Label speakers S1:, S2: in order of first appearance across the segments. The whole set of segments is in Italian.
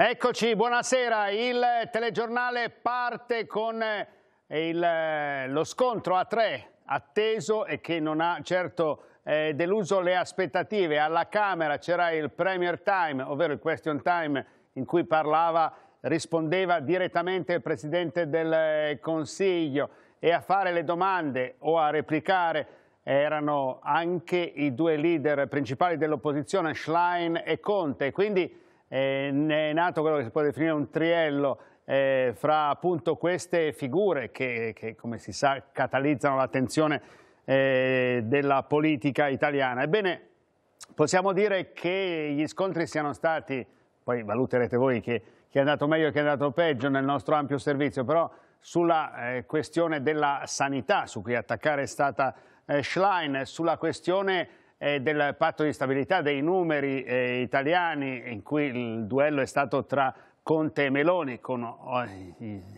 S1: Eccoci, buonasera. Il telegiornale parte con eh, il, eh, lo scontro a tre atteso e che non ha certo eh, deluso le aspettative. Alla Camera c'era il Premier Time, ovvero il Question Time in cui parlava, rispondeva direttamente il Presidente del eh, Consiglio e a fare le domande o a replicare erano anche i due leader principali dell'opposizione, Schlein e Conte. Quindi eh, è nato quello che si può definire un triello eh, fra appunto queste figure che, che come si sa catalizzano l'attenzione eh, della politica italiana. Ebbene, possiamo dire che gli scontri siano stati, poi valuterete voi chi è andato meglio e chi è andato peggio nel nostro ampio servizio, però sulla eh, questione della sanità su cui attaccare è stata eh, Schlein, sulla questione eh, del patto di stabilità, dei numeri eh, italiani in cui il duello è stato tra Conte e Meloni con oh,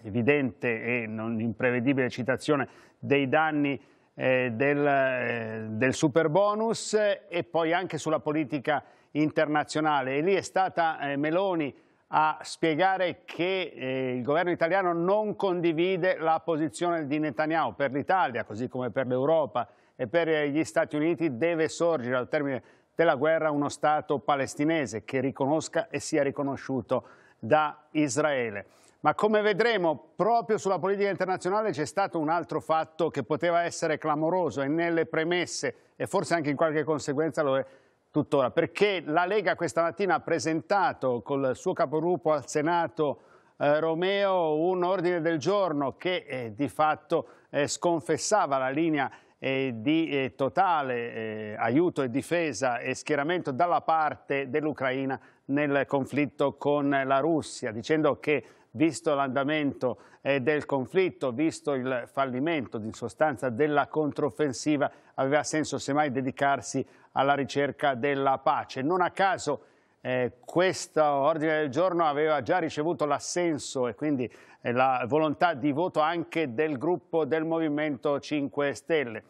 S1: evidente e non imprevedibile citazione dei danni eh, del, eh, del super bonus e poi anche sulla politica internazionale e lì è stata eh, Meloni a spiegare che eh, il governo italiano non condivide la posizione di Netanyahu per l'Italia, così come per l'Europa e per gli Stati Uniti deve sorgere al termine della guerra uno Stato palestinese che riconosca e sia riconosciuto da Israele. Ma come vedremo, proprio sulla politica internazionale c'è stato un altro fatto che poteva essere clamoroso e nelle premesse e forse anche in qualche conseguenza lo è tuttora, perché la Lega questa mattina ha presentato col suo capogruppo al Senato eh, Romeo un ordine del giorno che eh, di fatto eh, sconfessava la linea eh, di eh, totale aiuto e difesa e schieramento dalla parte dell'Ucraina nel conflitto con la Russia, dicendo che visto l'andamento eh, del conflitto, visto il fallimento in sostanza della controffensiva, aveva senso semmai dedicarsi alla ricerca della pace. Non a caso eh, questo ordine del giorno aveva già ricevuto l'assenso e quindi eh, la volontà di voto anche del gruppo del Movimento 5 Stelle.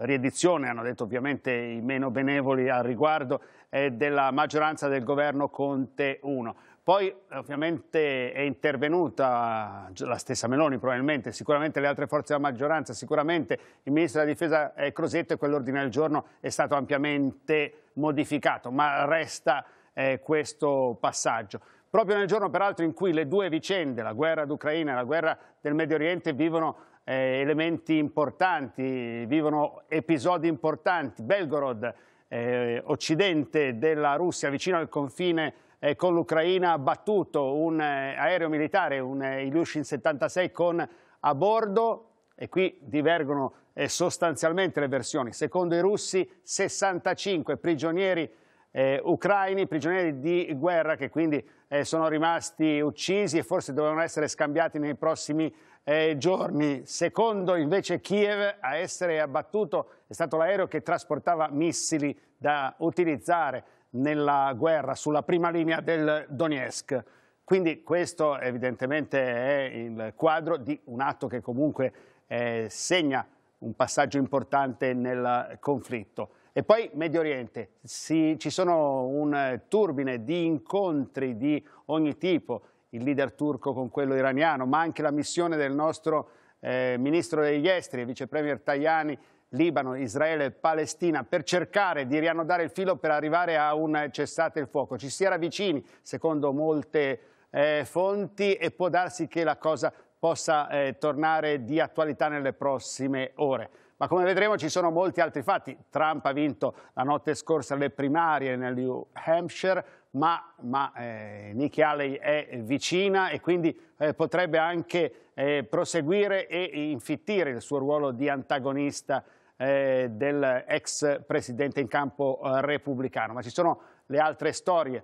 S1: Riedizione, hanno detto ovviamente i meno benevoli al riguardo, eh, della maggioranza del governo Conte 1. Poi ovviamente è intervenuta la stessa Meloni probabilmente, sicuramente le altre forze della maggioranza, sicuramente il Ministro della Difesa eh, Crosetto e quell'ordine del giorno è stato ampiamente modificato, ma resta eh, questo passaggio. Proprio nel giorno peraltro in cui le due vicende, la guerra d'Ucraina e la guerra del Medio Oriente, vivono eh, elementi importanti, vivono episodi importanti. Belgorod, eh, occidente della Russia, vicino al confine eh, con l'Ucraina, ha battuto un eh, aereo militare, un eh, Ilyushin 76 con a bordo e qui divergono eh, sostanzialmente le versioni. Secondo i russi 65 prigionieri eh, ucraini, prigionieri di guerra che quindi eh, sono rimasti uccisi e forse dovevano essere scambiati nei prossimi eh, giorni. Secondo invece Kiev a essere abbattuto è stato l'aereo che trasportava missili da utilizzare nella guerra sulla prima linea del Donetsk. Quindi questo evidentemente è il quadro di un atto che comunque eh, segna un passaggio importante nel conflitto. E poi Medio Oriente, si, ci sono un eh, turbine di incontri di ogni tipo, il leader turco con quello iraniano, ma anche la missione del nostro eh, ministro degli esteri, vice premier Tajani, Libano, Israele Palestina per cercare di riannodare il filo per arrivare a un cessate il fuoco. Ci si era vicini, secondo molte eh, fonti, e può darsi che la cosa possa eh, tornare di attualità nelle prossime ore ma come vedremo ci sono molti altri fatti. Trump ha vinto la notte scorsa le primarie nel New Hampshire, ma, ma eh, Nikki Haley è vicina e quindi eh, potrebbe anche eh, proseguire e infittire il suo ruolo di antagonista eh, dell'ex presidente in campo eh, repubblicano. Ma ci sono le altre storie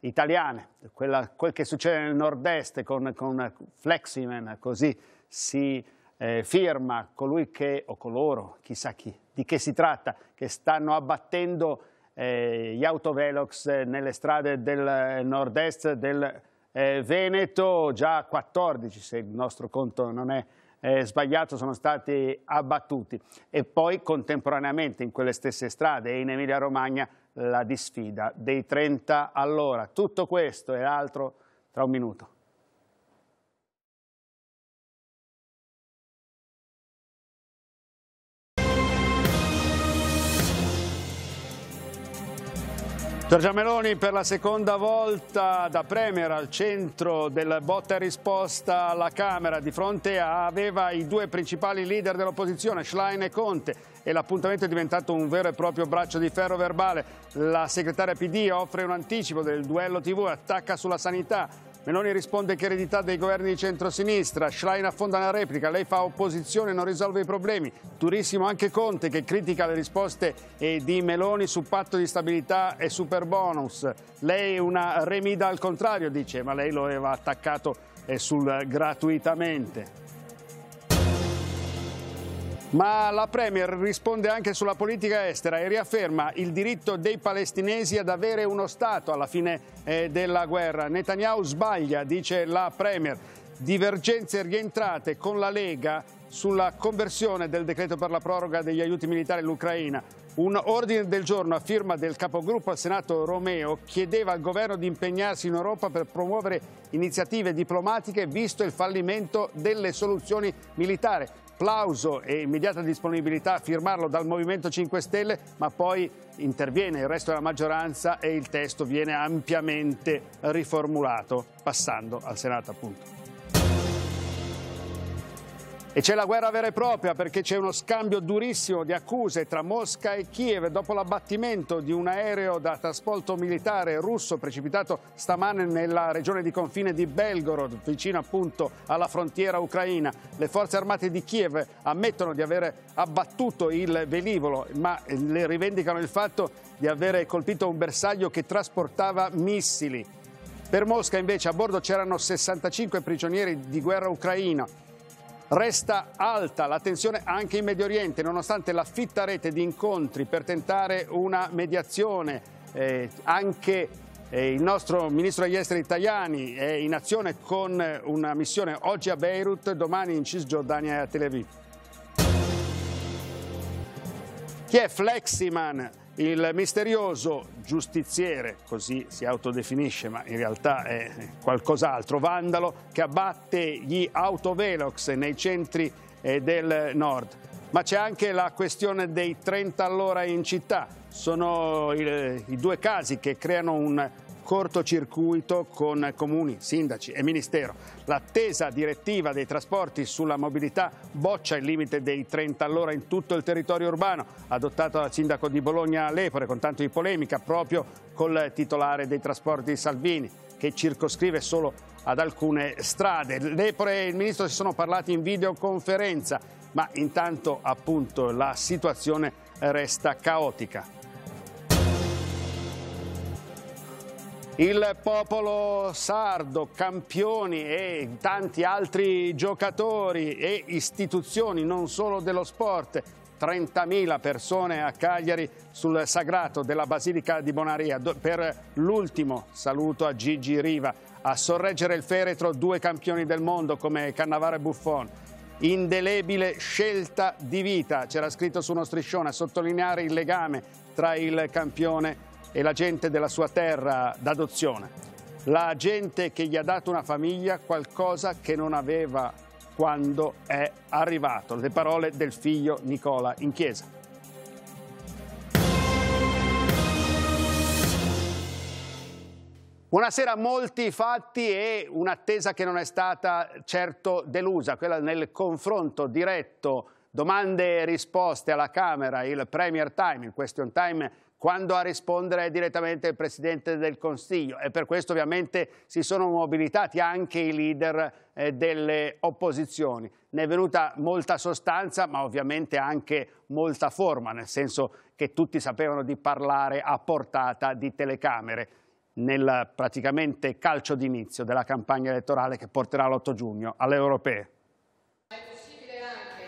S1: italiane, quella, quel che succede nel nord-est con, con Fleximan, così si eh, firma colui che, o coloro, chissà chi, di che si tratta, che stanno abbattendo eh, gli autovelox eh, nelle strade del eh, nord-est del eh, Veneto, già 14 se il nostro conto non è eh, sbagliato sono stati abbattuti e poi contemporaneamente in quelle stesse strade e in Emilia Romagna la disfida dei 30 all'ora. Tutto questo e altro tra un minuto. Giorgia Meloni per la seconda volta da Premier al centro del botta e risposta alla Camera di fronte a, aveva i due principali leader dell'opposizione, Schlein e Conte e l'appuntamento è diventato un vero e proprio braccio di ferro verbale. La segretaria PD offre un anticipo del duello TV, attacca sulla sanità, Meloni risponde che eredità dei governi di centrosinistra, Schlein affonda la replica, lei fa opposizione e non risolve i problemi, durissimo anche Conte che critica le risposte di Meloni su patto di stabilità e super bonus, lei una remida al contrario dice, ma lei lo aveva attaccato eh, sul gratuitamente. Ma la Premier risponde anche sulla politica estera e riafferma il diritto dei palestinesi ad avere uno Stato alla fine eh, della guerra. Netanyahu sbaglia, dice la Premier. Divergenze rientrate con la Lega sulla conversione del decreto per la proroga degli aiuti militari all'Ucraina. Un ordine del giorno a firma del capogruppo al Senato Romeo chiedeva al governo di impegnarsi in Europa per promuovere iniziative diplomatiche visto il fallimento delle soluzioni militari applauso e immediata disponibilità a firmarlo dal Movimento 5 Stelle, ma poi interviene il resto della maggioranza e il testo viene ampiamente riformulato, passando al Senato appunto. E c'è la guerra vera e propria perché c'è uno scambio durissimo di accuse tra Mosca e Kiev dopo l'abbattimento di un aereo da trasporto militare russo precipitato stamane nella regione di confine di Belgorod, vicino appunto alla frontiera ucraina. Le forze armate di Kiev ammettono di aver abbattuto il velivolo, ma eh, le rivendicano il fatto di aver colpito un bersaglio che trasportava missili. Per Mosca invece a bordo c'erano 65 prigionieri di guerra ucraina, Resta alta la tensione anche in Medio Oriente, nonostante la fitta rete di incontri per tentare una mediazione. Eh, anche eh, il nostro ministro degli esteri italiani è in azione con una missione oggi a Beirut, domani in Cisgiordania e a Tel Aviv. Chi è Fleximan? Il misterioso giustiziere, così si autodefinisce ma in realtà è qualcos'altro, vandalo che abbatte gli autovelox nei centri eh, del nord. Ma c'è anche la questione dei 30 all'ora in città. Sono i due casi che creano un cortocircuito con comuni, sindaci e ministero. L'attesa direttiva dei trasporti sulla mobilità boccia il limite dei 30 all'ora in tutto il territorio urbano, adottato dal sindaco di Bologna Lepore con tanto di polemica proprio col titolare dei trasporti Salvini che circoscrive solo ad alcune strade. Lepore e il ministro si sono parlati in videoconferenza, ma intanto appunto la situazione resta caotica. il popolo sardo, campioni e tanti altri giocatori e istituzioni non solo dello sport 30.000 persone a Cagliari sul sagrato della Basilica di Bonaria. Per l'ultimo saluto a Gigi Riva, a sorreggere il feretro due campioni del mondo come Cannavaro e Buffon. Indelebile scelta di vita, c'era scritto su uno striscione, a sottolineare il legame tra il campione e la gente della sua terra d'adozione. La gente che gli ha dato una famiglia qualcosa che non aveva quando è arrivato. Le parole del figlio Nicola in chiesa. Buonasera, molti fatti e un'attesa che non è stata certo delusa, quella nel confronto diretto, domande e risposte alla Camera, il Premier Time, il Question Time quando a rispondere è direttamente il Presidente del Consiglio e per questo ovviamente si sono mobilitati anche i leader eh, delle opposizioni. Ne è venuta molta sostanza ma ovviamente anche molta forma, nel senso che tutti sapevano di parlare a portata di telecamere nel praticamente calcio d'inizio della campagna elettorale che porterà l'8 giugno alle europee.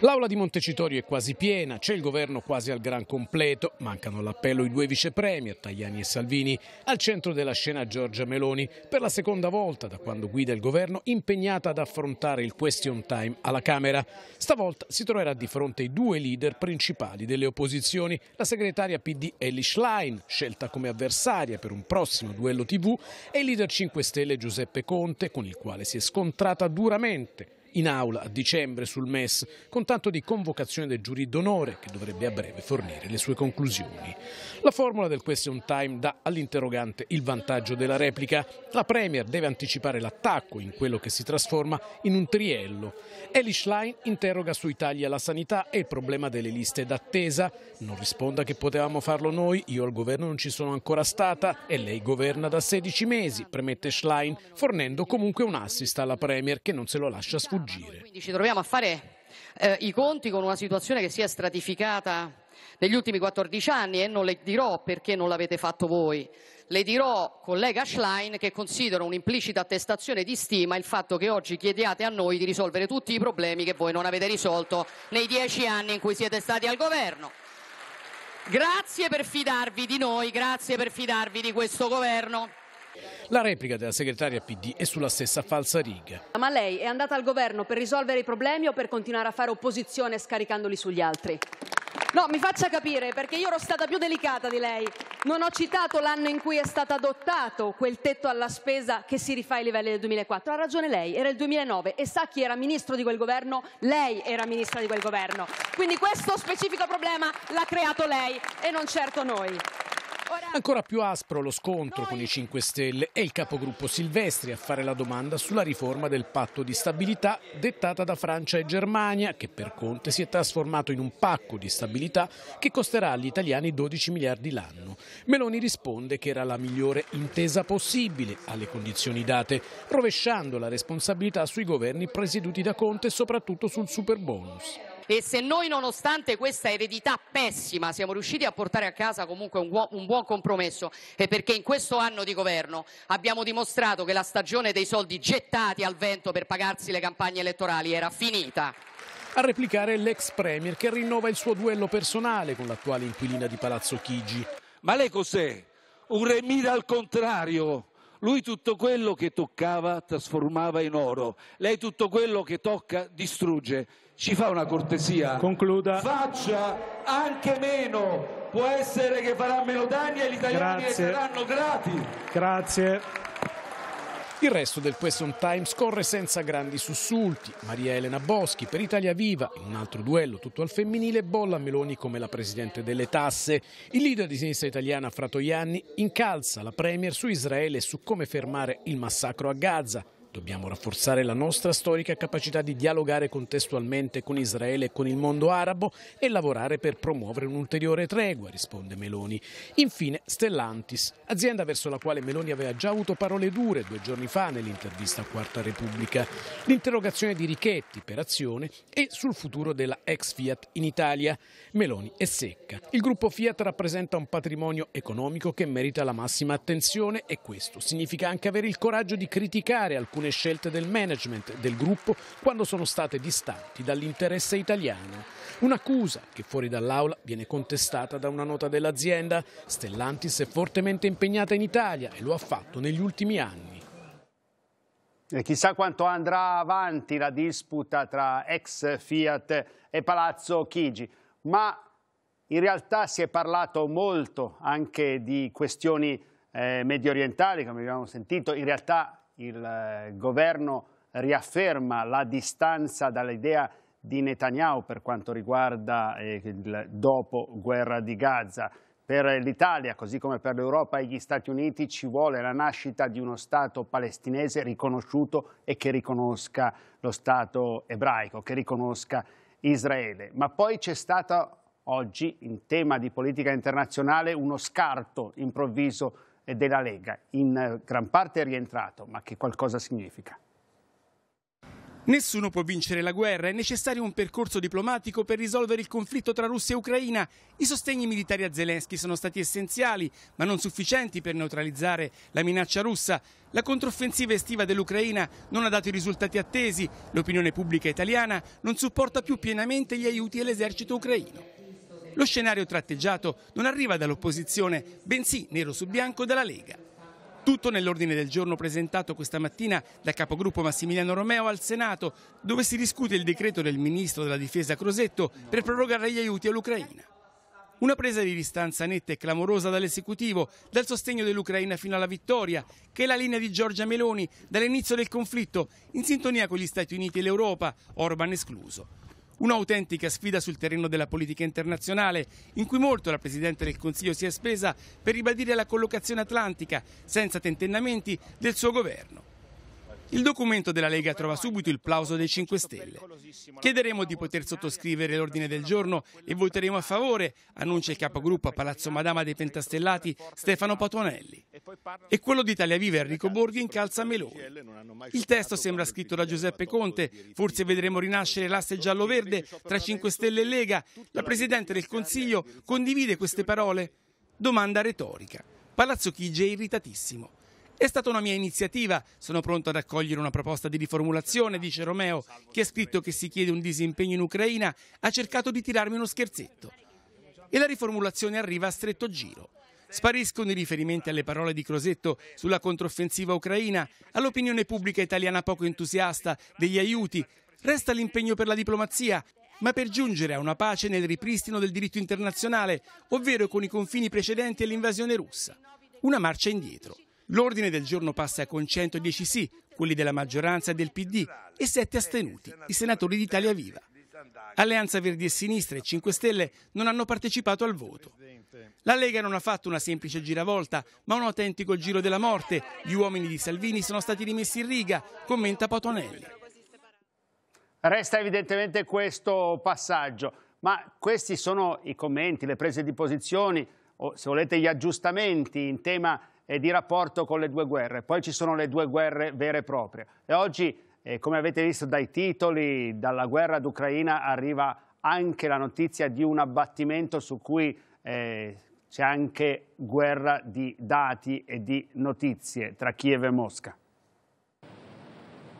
S2: L'aula di Montecitorio è quasi piena, c'è il governo quasi al gran completo, mancano all'appello i due vicepremier, Tajani e Salvini, al centro della scena Giorgia Meloni, per la seconda volta da quando guida il governo impegnata ad affrontare il question time alla Camera. Stavolta si troverà di fronte i due leader principali delle opposizioni, la segretaria PD Elish Schlein, scelta come avversaria per un prossimo duello TV, e il leader 5 Stelle Giuseppe Conte, con il quale si è scontrata duramente in aula a dicembre sul MES, con tanto di convocazione del giurì d'onore che dovrebbe a breve fornire le sue conclusioni. La formula del question time dà all'interrogante il vantaggio della replica. La Premier deve anticipare l'attacco in quello che si trasforma in un triello. Eli Schlein interroga sui tagli alla sanità e il problema delle liste d'attesa. Non risponda che potevamo farlo noi, io al governo non ci sono ancora stata e lei governa da 16 mesi, premette Schlein, fornendo comunque un assist alla Premier che non se lo lascia sfuggire fuggire.
S3: Quindi ci troviamo a fare eh, i conti con una situazione che si è stratificata negli ultimi 14 anni e non le dirò perché non l'avete fatto voi. Le dirò, collega Schlein, che considero un'implicita attestazione di stima il fatto che oggi chiediate a noi di risolvere tutti i problemi che voi non avete risolto nei dieci anni in cui siete stati al governo. Grazie per fidarvi di noi, grazie per fidarvi di questo governo.
S2: La replica della segretaria PD è sulla stessa falsa riga.
S4: Ma lei è andata al governo per risolvere i problemi o per continuare a fare opposizione scaricandoli sugli altri? No, mi faccia capire perché io ero stata più delicata di lei. Non ho citato l'anno in cui è stato adottato quel tetto alla spesa che si rifà ai livelli del 2004. Ha ragione lei, era il 2009 e sa chi era ministro di quel governo? Lei era ministra di quel governo. Quindi questo specifico problema l'ha creato lei e non certo noi.
S2: Ancora più aspro lo scontro con i 5 Stelle e il capogruppo Silvestri a fare la domanda sulla riforma del patto di stabilità dettata da Francia e Germania, che per Conte si è trasformato in un pacco di stabilità che costerà agli italiani 12 miliardi l'anno. Meloni risponde che era la migliore intesa possibile alle condizioni date, rovesciando la responsabilità sui governi presieduti da Conte e soprattutto sul super bonus.
S3: E se noi nonostante questa eredità pessima siamo riusciti a portare a casa comunque un, un buon compromesso è perché in questo anno di governo abbiamo dimostrato che la stagione dei soldi gettati al vento per pagarsi le campagne elettorali era finita. A
S2: replicare l'ex Premier che rinnova il suo duello personale con l'attuale inquilina di Palazzo Chigi.
S5: Ma lei cos'è? Un remira al contrario. Lui tutto quello che
S1: toccava trasformava in oro, lei tutto quello che tocca distrugge ci fa una cortesia. Concluda.
S6: Faccia anche meno. Può essere che farà meno danni e gli italiani ne saranno grati.
S2: Grazie. Il resto del question time scorre senza grandi sussulti. Maria Elena Boschi per Italia Viva, in un altro duello tutto al femminile, bolla Meloni come la presidente delle tasse. Il leader di sinistra italiana Fratoianni incalza la premier su Israele e su come fermare il massacro a Gaza. Dobbiamo rafforzare la nostra storica capacità di dialogare contestualmente con Israele e con il mondo arabo e lavorare per promuovere un'ulteriore tregua, risponde Meloni. Infine, Stellantis, azienda verso la quale Meloni aveva già avuto parole dure due giorni fa nell'intervista a Quarta Repubblica. L'interrogazione di Richetti per azione e sul futuro della ex Fiat in Italia. Meloni è secca. Il gruppo Fiat rappresenta un patrimonio economico che merita la massima attenzione e questo significa anche avere il coraggio di criticare alcune alcune scelte del management del gruppo quando sono state distanti dall'interesse italiano. Un'accusa che fuori dall'aula viene contestata da una nota dell'azienda. Stellantis è fortemente impegnata in Italia e lo ha fatto negli ultimi anni.
S1: E chissà quanto andrà avanti la disputa tra ex Fiat e Palazzo Chigi, ma in realtà si è parlato molto anche di questioni eh, mediorientali, come abbiamo sentito, in realtà il eh, governo riafferma la distanza dall'idea di Netanyahu per quanto riguarda eh, il dopo guerra di Gaza. Per l'Italia, così come per l'Europa e gli Stati Uniti, ci vuole la nascita di uno Stato palestinese riconosciuto e che riconosca lo Stato ebraico, che riconosca Israele. Ma poi c'è stato oggi, in tema di politica internazionale, uno scarto improvviso della Lega, in gran parte è rientrato, ma che qualcosa significa.
S5: Nessuno può vincere la guerra, è necessario un percorso diplomatico per risolvere il conflitto tra Russia e Ucraina. I sostegni militari a Zelensky sono stati essenziali, ma non sufficienti per neutralizzare la minaccia russa. La controffensiva estiva dell'Ucraina non ha dato i risultati attesi, l'opinione pubblica italiana non supporta più pienamente gli aiuti all'esercito ucraino. Lo scenario tratteggiato non arriva dall'opposizione, bensì nero su bianco dalla Lega. Tutto nell'ordine del giorno presentato questa mattina dal capogruppo Massimiliano Romeo al Senato, dove si discute il decreto del ministro della difesa Crosetto per prorogare gli aiuti all'Ucraina. Una presa di distanza netta e clamorosa dall'esecutivo, dal sostegno dell'Ucraina fino alla vittoria, che è la linea di Giorgia Meloni dall'inizio del conflitto, in sintonia con gli Stati Uniti e l'Europa, Orban escluso. Un'autentica sfida sul terreno della politica internazionale, in cui molto la Presidente del Consiglio si è spesa per ribadire la collocazione atlantica, senza tentennamenti, del suo governo. Il documento della Lega trova subito il plauso dei 5 Stelle. Chiederemo di poter sottoscrivere l'ordine del giorno e voteremo a favore, annuncia il capogruppo a Palazzo Madama dei Pentastellati Stefano Patuanelli. E quello di Italia Viva Enrico Borghi incalza Meloni. Il testo sembra scritto da Giuseppe Conte, forse vedremo rinascere l'asse giallo-verde tra 5 Stelle e Lega. La Presidente del Consiglio condivide queste parole? Domanda retorica. Palazzo Chigi è irritatissimo. È stata una mia iniziativa, sono pronto ad accogliere una proposta di riformulazione, dice Romeo. che ha scritto che si chiede un disimpegno in Ucraina ha cercato di tirarmi uno scherzetto. E la riformulazione arriva a stretto giro. Spariscono i riferimenti alle parole di Crosetto sulla controffensiva ucraina, all'opinione pubblica italiana poco entusiasta degli aiuti. Resta l'impegno per la diplomazia, ma per giungere a una pace nel ripristino del diritto internazionale, ovvero con i confini precedenti all'invasione russa. Una marcia indietro. L'ordine del giorno passa con 110 sì, quelli della maggioranza del PD, e 7 astenuti, i senatori d'Italia Viva. Alleanza Verdi e Sinistra e 5 Stelle non hanno partecipato al voto. La Lega non ha fatto una semplice giravolta, ma un autentico giro della morte. Gli uomini di Salvini sono stati rimessi in riga, commenta Patonelli.
S1: Resta evidentemente questo passaggio, ma questi sono i commenti, le prese di posizioni o se volete gli aggiustamenti in tema e di rapporto con le due guerre. Poi ci sono le due guerre vere e proprie. E oggi, eh, come avete visto dai titoli, dalla guerra d'Ucraina arriva anche la notizia di un abbattimento su cui eh, c'è anche guerra di dati e di notizie tra Kiev e Mosca.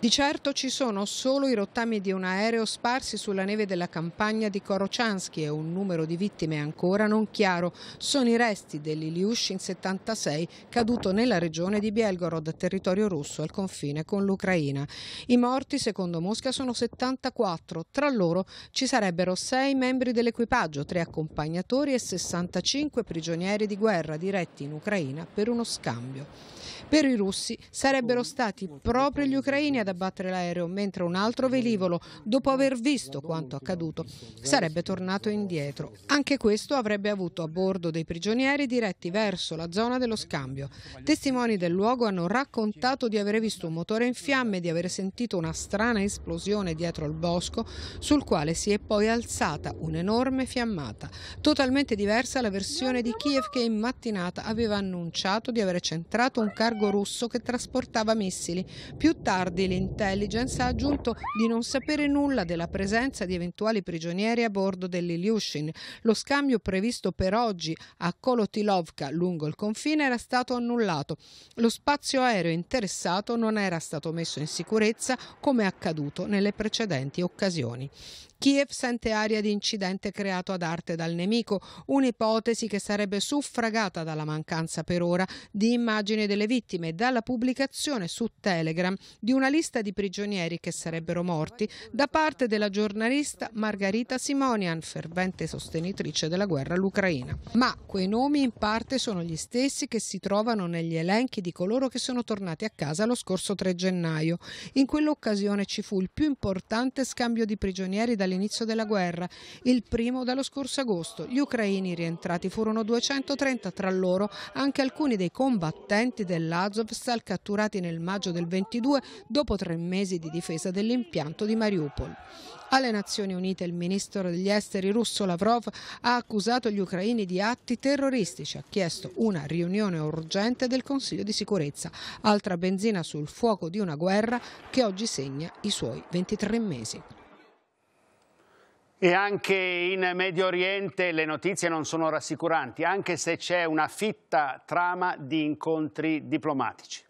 S3: Di certo ci sono solo i rottami di un aereo sparsi sulla neve della campagna di Korochanski e un numero di vittime ancora non chiaro. Sono i resti dell'Iliushin 76 caduto nella regione di Belgorod, territorio russo al confine con l'Ucraina. I morti, secondo Mosca, sono 74. Tra loro ci sarebbero sei membri dell'equipaggio, tre accompagnatori e 65 prigionieri di guerra diretti in Ucraina per uno scambio. Per i russi sarebbero stati proprio gli ucraini ad abbattere l'aereo, mentre un altro velivolo, dopo aver visto quanto accaduto, sarebbe tornato indietro. Anche questo avrebbe avuto a bordo dei prigionieri diretti verso la zona dello scambio. Testimoni del luogo hanno raccontato di aver visto un motore in fiamme, di aver sentito una strana esplosione dietro al bosco, sul quale si è poi alzata un'enorme fiammata. Totalmente diversa la versione di Kiev che in mattinata aveva annunciato di aver centrato un cargo cargo russo che trasportava missili. Più tardi l'intelligence ha aggiunto di non sapere nulla della presenza di eventuali prigionieri a bordo dell'Ilyushin. Lo scambio previsto per oggi a Kolotilovka lungo il confine era stato annullato. Lo spazio aereo interessato non era stato messo in sicurezza come accaduto nelle precedenti occasioni. Kiev sente aria di incidente creato ad arte dal nemico, un'ipotesi che sarebbe suffragata dalla mancanza per ora di immagini delle vittime e dalla pubblicazione su Telegram di una lista di prigionieri che sarebbero morti da parte della giornalista Margarita Simonian, fervente sostenitrice della guerra all'Ucraina. Ma quei nomi in parte sono gli stessi che si trovano negli elenchi di coloro che sono tornati a casa lo scorso 3 gennaio. In quell'occasione ci fu il più importante scambio di prigionieri da dall'inizio della guerra, il primo dallo scorso agosto. Gli ucraini rientrati furono 230, tra loro anche alcuni dei combattenti dell'Azovstal catturati nel maggio del 22 dopo tre mesi di difesa dell'impianto di Mariupol. Alle Nazioni Unite il ministro degli esteri russo Lavrov ha accusato gli ucraini di atti terroristici, ha chiesto una riunione urgente del Consiglio di sicurezza, altra benzina sul fuoco di una guerra che oggi segna i suoi 23 mesi.
S1: E anche in Medio Oriente le notizie non sono rassicuranti, anche se c'è una fitta trama di incontri diplomatici.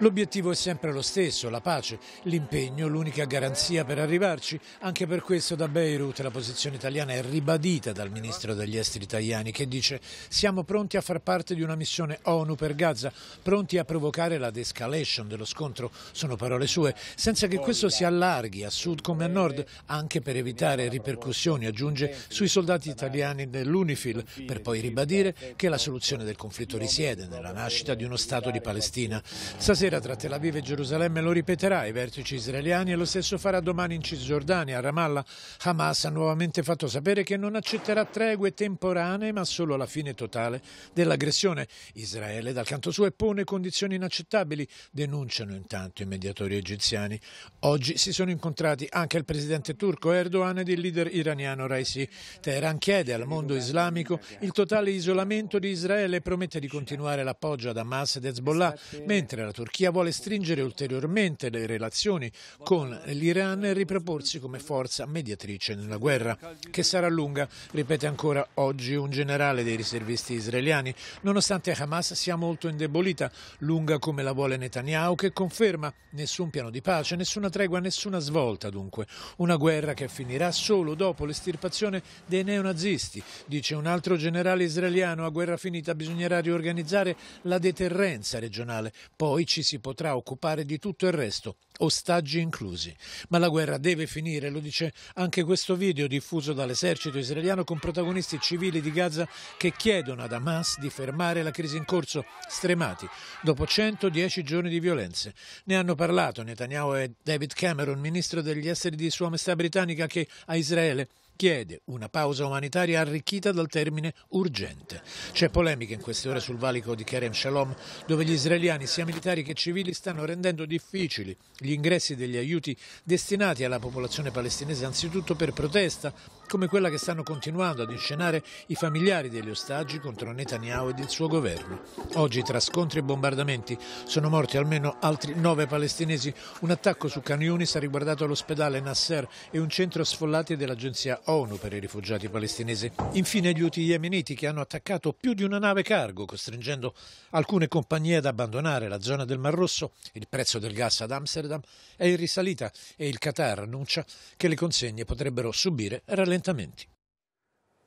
S7: L'obiettivo è sempre lo stesso, la pace, l'impegno, l'unica garanzia per arrivarci. Anche per questo da Beirut la posizione italiana è ribadita dal ministro degli esteri italiani che dice siamo pronti a far parte di una missione ONU per Gaza, pronti a provocare la de-escalation dello scontro, sono parole sue, senza che questo si allarghi a sud come a nord, anche per evitare ripercussioni, aggiunge, sui soldati italiani dell'UNIFIL, per poi ribadire che la soluzione del conflitto risiede nella nascita di uno Stato di Palestina. Stasera sera tra Tel Aviv e Gerusalemme lo ripeterà ai vertici israeliani e lo stesso farà domani in Cisgiordania, a Ramallah. Hamas ha nuovamente fatto sapere che non accetterà tregue temporanee ma solo la fine totale dell'aggressione. Israele dal canto suo pone condizioni inaccettabili, denunciano intanto i mediatori egiziani. Oggi si sono incontrati anche il presidente turco Erdogan ed il leader iraniano Raisi. Teheran chiede al mondo islamico il totale isolamento di Israele e promette di continuare l'appoggio ad Hamas ed Hezbollah, mentre la Turchia Turchia vuole stringere ulteriormente le relazioni con l'Iran e riproporsi come forza mediatrice nella guerra, che sarà lunga, ripete ancora oggi un generale dei riservisti israeliani, nonostante Hamas sia molto indebolita, lunga come la vuole Netanyahu, che conferma nessun piano di pace, nessuna tregua, nessuna svolta dunque, una guerra che finirà solo dopo l'estirpazione dei neonazisti, dice un altro generale israeliano, a guerra finita bisognerà riorganizzare la deterrenza regionale, poi ci si potrà occupare di tutto il resto, ostaggi inclusi. Ma la guerra deve finire, lo dice anche questo video diffuso dall'esercito israeliano con protagonisti civili di Gaza che chiedono ad Hamas di fermare la crisi in corso, stremati, dopo 110 giorni di violenze. Ne hanno parlato Netanyahu e David Cameron, ministro degli esteri di Sua Maestà Britannica, che a Israele chiede una pausa umanitaria arricchita dal termine urgente. C'è polemica in queste ore sul valico di Kerem Shalom, dove gli israeliani, sia militari che civili, stanno rendendo difficili gli ingressi degli aiuti destinati alla popolazione palestinese, anzitutto per protesta, come quella che stanno continuando ad inscenare i familiari degli ostaggi contro Netanyahu ed il suo governo. Oggi, tra scontri e bombardamenti, sono morti almeno altri nove palestinesi. Un attacco su Can ha riguardato l'ospedale Nasser e un centro sfollati dell'agenzia ONU per i rifugiati palestinesi. Infine gli UTI yemeniti che hanno attaccato più di una nave cargo, costringendo alcune compagnie ad abbandonare la zona del Mar Rosso. Il prezzo del gas ad Amsterdam è in risalita e il Qatar annuncia che le consegne potrebbero subire rallentamenti.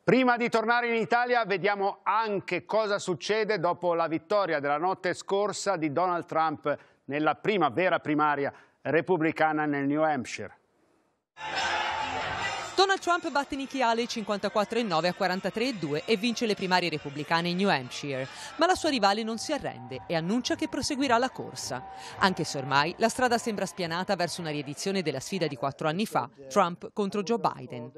S1: Prima di tornare in Italia vediamo anche cosa succede dopo la vittoria della notte scorsa di Donald Trump nella prima vera primaria repubblicana nel New Hampshire.
S4: Donald Trump batte Nikki Haley 54-9 a 43-2 e vince le primarie repubblicane in New Hampshire, ma la sua rivale non si arrende e annuncia che proseguirà la corsa. Anche se ormai la strada sembra spianata verso una riedizione della sfida di quattro anni fa, Trump contro Joe Biden.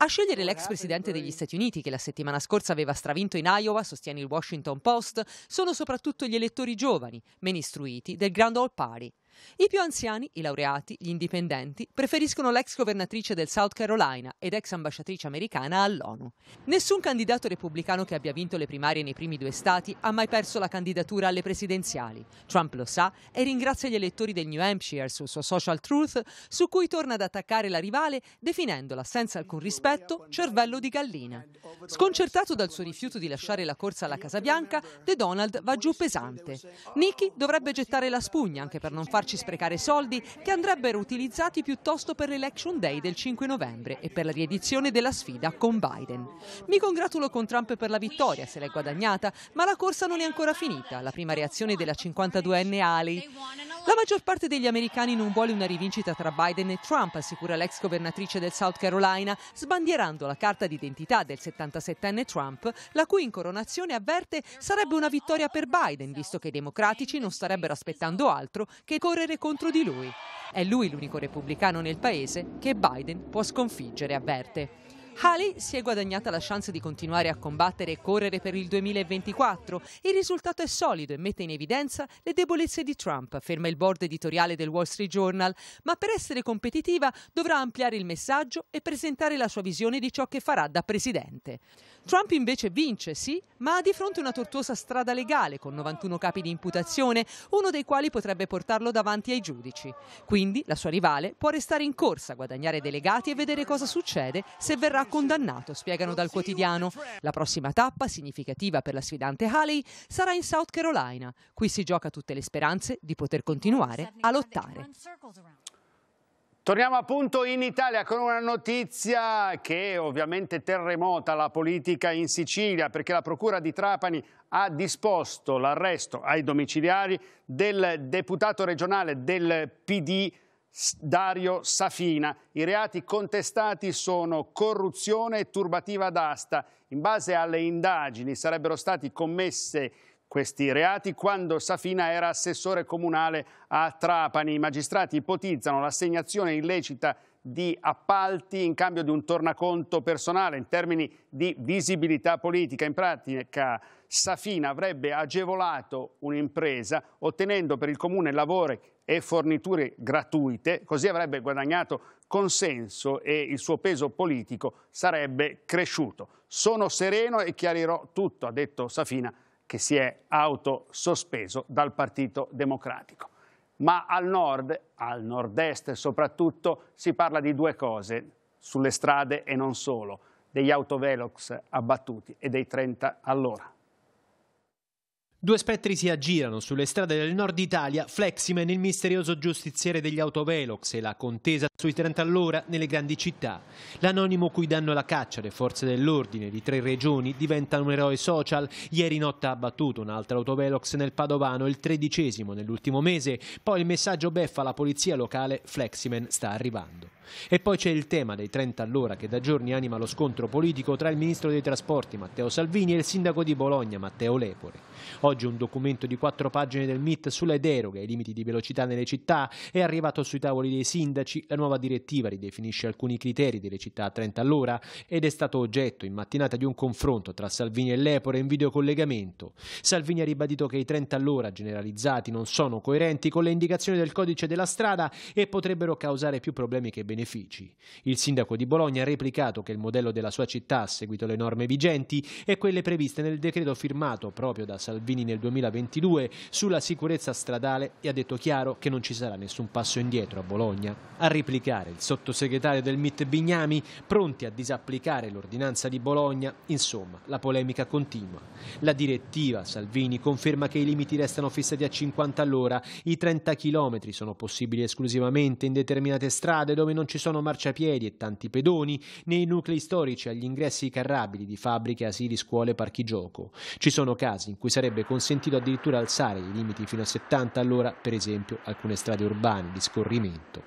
S4: A scegliere l'ex presidente degli Stati Uniti, che la settimana scorsa aveva stravinto in Iowa, sostiene il Washington Post, sono soprattutto gli elettori giovani, meno istruiti, del Grand All Party. I più anziani, i laureati, gli indipendenti, preferiscono l'ex governatrice del South Carolina ed ex ambasciatrice americana all'ONU. Nessun candidato repubblicano che abbia vinto le primarie nei primi due stati ha mai perso la candidatura alle presidenziali. Trump lo sa e ringrazia gli elettori del New Hampshire sul suo social truth, su cui torna ad attaccare la rivale definendola senza alcun rispetto cervello di gallina. Sconcertato dal suo rifiuto di lasciare la corsa alla Casa Bianca, The Donald va giù pesante. Nikki dovrebbe gettare la spugna anche per non farci farci sprecare soldi che andrebbero utilizzati piuttosto per l'election day del 5 novembre e per la riedizione della sfida con Biden. Mi congratulo con Trump per la vittoria, se l'è guadagnata, ma la corsa non è ancora finita. La prima reazione della 52enne Ali. La maggior parte degli americani non vuole una rivincita tra Biden e Trump, assicura l'ex governatrice del South Carolina, sbandierando la carta d'identità del 77enne Trump, la cui incoronazione avverte sarebbe una vittoria per Biden, visto che i democratici non starebbero aspettando altro che correre correre contro di lui. È lui l'unico repubblicano nel paese che Biden può sconfiggere, avverte. Haley si è guadagnata la chance di continuare a combattere e correre per il 2024. Il risultato è solido e mette in evidenza le debolezze di Trump, ferma il board editoriale del Wall Street Journal, ma per essere competitiva dovrà ampliare il messaggio e presentare la sua visione di ciò che farà da presidente. Trump invece vince, sì, ma ha di fronte una tortuosa strada legale con 91 capi di imputazione, uno dei quali potrebbe portarlo davanti ai giudici. Quindi la sua rivale può restare in corsa, guadagnare delegati e vedere cosa succede se verrà condannato, spiegano dal quotidiano. La prossima tappa, significativa per la sfidante Haley, sarà in South Carolina. Qui si gioca tutte le speranze di poter continuare a lottare.
S1: Torniamo appunto in Italia con una notizia che ovviamente terremota la politica in Sicilia perché la Procura di Trapani ha disposto l'arresto ai domiciliari del deputato regionale del PD Dario Safina. I reati contestati sono corruzione e turbativa d'asta. In base alle indagini sarebbero stati commessi questi reati quando Safina era assessore comunale a Trapani. I magistrati ipotizzano l'assegnazione illecita di appalti in cambio di un tornaconto personale in termini di visibilità politica. In pratica Safina avrebbe agevolato un'impresa ottenendo per il comune lavori e forniture gratuite, così avrebbe guadagnato consenso e il suo peso politico sarebbe cresciuto. Sono sereno e chiarirò tutto, ha detto Safina, che si è autosospeso dal Partito Democratico ma al nord, al nord-est soprattutto, si parla di due cose, sulle strade e non solo, degli autovelox abbattuti e dei 30 all'ora.
S6: Due spettri si aggirano sulle strade del nord Italia, Fleximan il misterioso giustiziere degli autovelox e la contesa sui 30 all'ora nelle grandi città. L'anonimo cui danno la caccia le forze dell'ordine di tre regioni diventa un eroe social. Ieri notte ha abbattuto un altro autovelox nel Padovano, il tredicesimo nell'ultimo mese. Poi il messaggio beffa alla polizia locale, Fleximan sta arrivando. E poi c'è il tema dei 30 all'ora che da giorni anima lo scontro politico tra il ministro dei trasporti Matteo Salvini e il sindaco di Bologna Matteo Lepore. Oggi un documento di quattro pagine del MIT sulle deroghe ai limiti di velocità nelle città è arrivato sui tavoli dei sindaci. La nuova direttiva ridefinisce alcuni criteri delle città a 30 all'ora ed è stato oggetto in mattinata di un confronto tra Salvini e Lepore in videocollegamento. Salvini ha ribadito che i 30 all'ora generalizzati non sono coerenti con le indicazioni del codice della strada e potrebbero causare più problemi che benefici benefici. Il sindaco di Bologna ha replicato che il modello della sua città, a seguito le norme vigenti e quelle previste nel decreto firmato proprio da Salvini nel 2022 sulla sicurezza stradale, e ha detto chiaro che non ci sarà nessun passo indietro a Bologna. A replicare il sottosegretario del MIT Bignami, pronti a disapplicare l'ordinanza di Bologna, insomma, la polemica continua. La direttiva Salvini conferma che i limiti restano fissati a 50 all'ora, i 30 km sono possibili esclusivamente in determinate strade dove non ci sono marciapiedi e tanti pedoni, nei nuclei storici agli ingressi carrabili di fabbriche, asili, scuole, parchi gioco. Ci sono casi in cui sarebbe consentito addirittura alzare i limiti fino a 70 all'ora, per esempio alcune strade urbane di scorrimento.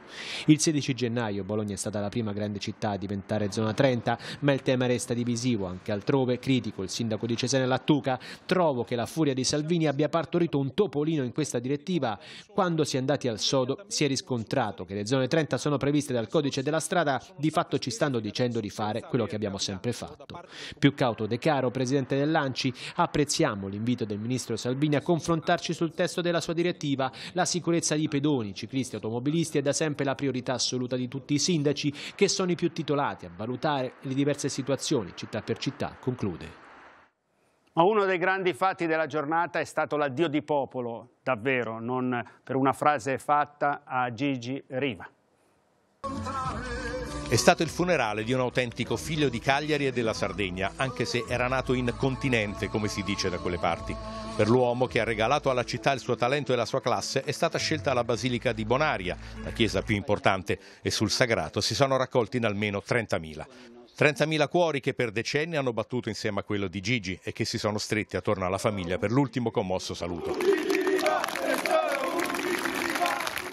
S6: Il 16 gennaio Bologna è stata la prima grande città a diventare zona 30, ma il tema resta divisivo anche altrove, critico il sindaco di Cesena Lattuca, trovo che la furia di Salvini abbia partorito un topolino in questa direttiva. Quando si è andati al sodo si è riscontrato che le zone 30 sono previste dal codice della strada di fatto ci stanno dicendo di fare quello che abbiamo sempre fatto. Più cauto De Caro, presidente dell'Anci, apprezziamo l'invito del ministro Salvini a confrontarci sul testo della sua direttiva. La sicurezza di pedoni, ciclisti e automobilisti è da sempre la priorità assoluta di tutti i sindaci che sono i più titolati a valutare le diverse situazioni città per città, conclude. Ma uno
S1: dei grandi fatti della giornata è stato l'addio di popolo, davvero, non per una frase fatta a Gigi Riva.
S8: È stato il funerale di un autentico figlio di Cagliari e della Sardegna, anche se era nato in continente, come si dice da quelle parti. Per l'uomo che ha regalato alla città il suo talento e la sua classe è stata scelta la Basilica di Bonaria, la chiesa più importante, e sul sagrato si sono raccolti in almeno 30.000. 30.000 cuori che per decenni hanno battuto insieme a quello di Gigi e che si sono stretti attorno alla famiglia per l'ultimo commosso saluto.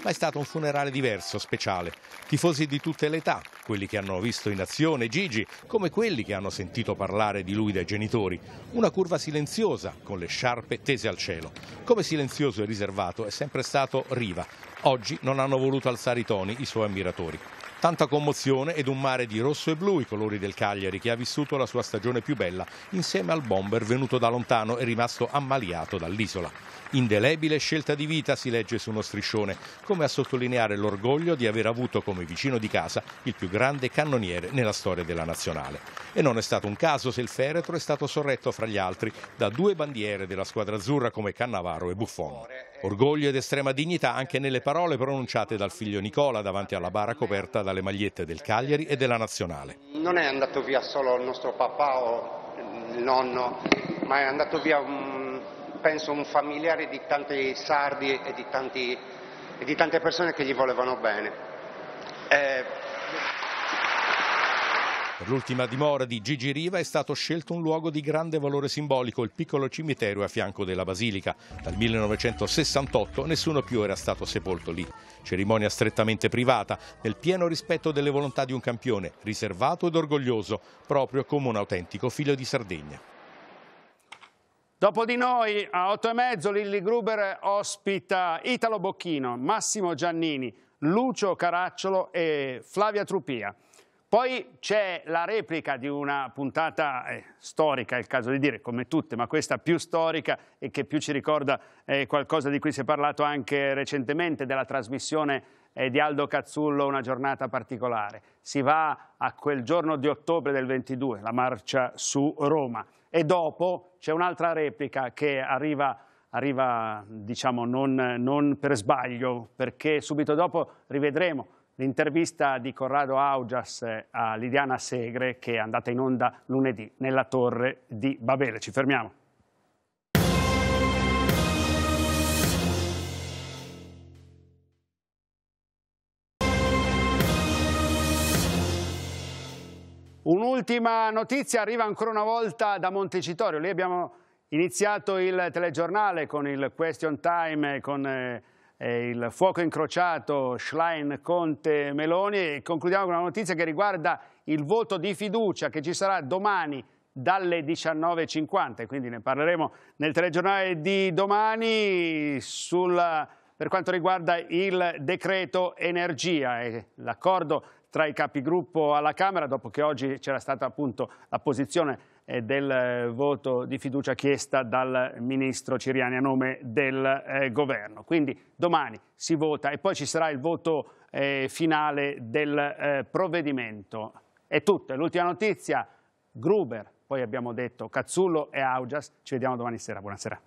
S8: ma è stato un funerale diverso, speciale. Tifosi di tutte le età, quelli che hanno visto in azione Gigi, come quelli che hanno sentito parlare di lui dai genitori. Una curva silenziosa, con le sciarpe tese al cielo. Come silenzioso e riservato è sempre stato Riva. Oggi non hanno voluto alzare i toni i suoi ammiratori. Tanta commozione ed un mare di rosso e blu, i colori del Cagliari, che ha vissuto la sua stagione più bella, insieme al bomber venuto da lontano e rimasto ammaliato dall'isola. Indelebile scelta di vita si legge su uno striscione, come a sottolineare l'orgoglio di aver avuto come vicino di casa il più grande cannoniere nella storia della nazionale. E non è stato un caso se il feretro è stato sorretto fra gli altri da due bandiere della squadra azzurra come Cannavaro e Buffon. Orgoglio ed estrema dignità anche nelle parole pronunciate dal figlio Nicola davanti alla bara coperta dalle magliette del Cagliari e della Nazionale.
S1: Non è andato via solo il nostro papà o il nonno, ma è andato via un, penso un familiare di tanti sardi e di, tanti, e di tante persone che gli volevano bene. Eh,
S8: per l'ultima dimora di Gigi Riva è stato scelto un luogo di grande valore simbolico, il piccolo cimitero a fianco della basilica. Dal 1968 nessuno più era stato sepolto lì. Cerimonia strettamente privata, nel pieno rispetto delle volontà di un campione, riservato ed orgoglioso, proprio come un autentico figlio di Sardegna.
S1: Dopo di noi, a 8 e mezzo, Lilli Gruber ospita Italo Bocchino, Massimo Giannini, Lucio Caracciolo e Flavia Truppia. Poi c'è la replica di una puntata eh, storica, è il caso di dire, come tutte, ma questa più storica e che più ci ricorda eh, qualcosa di cui si è parlato anche recentemente, della trasmissione eh, di Aldo Cazzullo Una giornata particolare. Si va a quel giorno di ottobre del 22, la marcia su Roma. E dopo c'è un'altra replica che arriva arriva diciamo non, non, per sbaglio perché subito dopo rivedremo l'intervista di Corrado Augias eh, a Lidiana Segre che è andata in onda lunedì nella torre di Babele. Ci fermiamo. Un'ultima notizia arriva ancora una volta da Montecitorio. Lì abbiamo iniziato il telegiornale con il question time, con eh, il fuoco incrociato Schlein, Conte, Meloni e concludiamo con una notizia che riguarda il voto di fiducia che ci sarà domani dalle 19.50, quindi ne parleremo nel telegiornale di domani sul, per quanto riguarda il decreto energia e l'accordo tra i capigruppo alla Camera, dopo che oggi c'era stata appunto la posizione del eh, voto di fiducia chiesta dal ministro Ciriani a nome del eh, governo. Quindi domani si vota e poi ci sarà il voto eh, finale del eh, provvedimento. È tutto, l'ultima notizia, Gruber, poi abbiamo detto Cazzullo e Augias, ci vediamo domani sera, buonasera.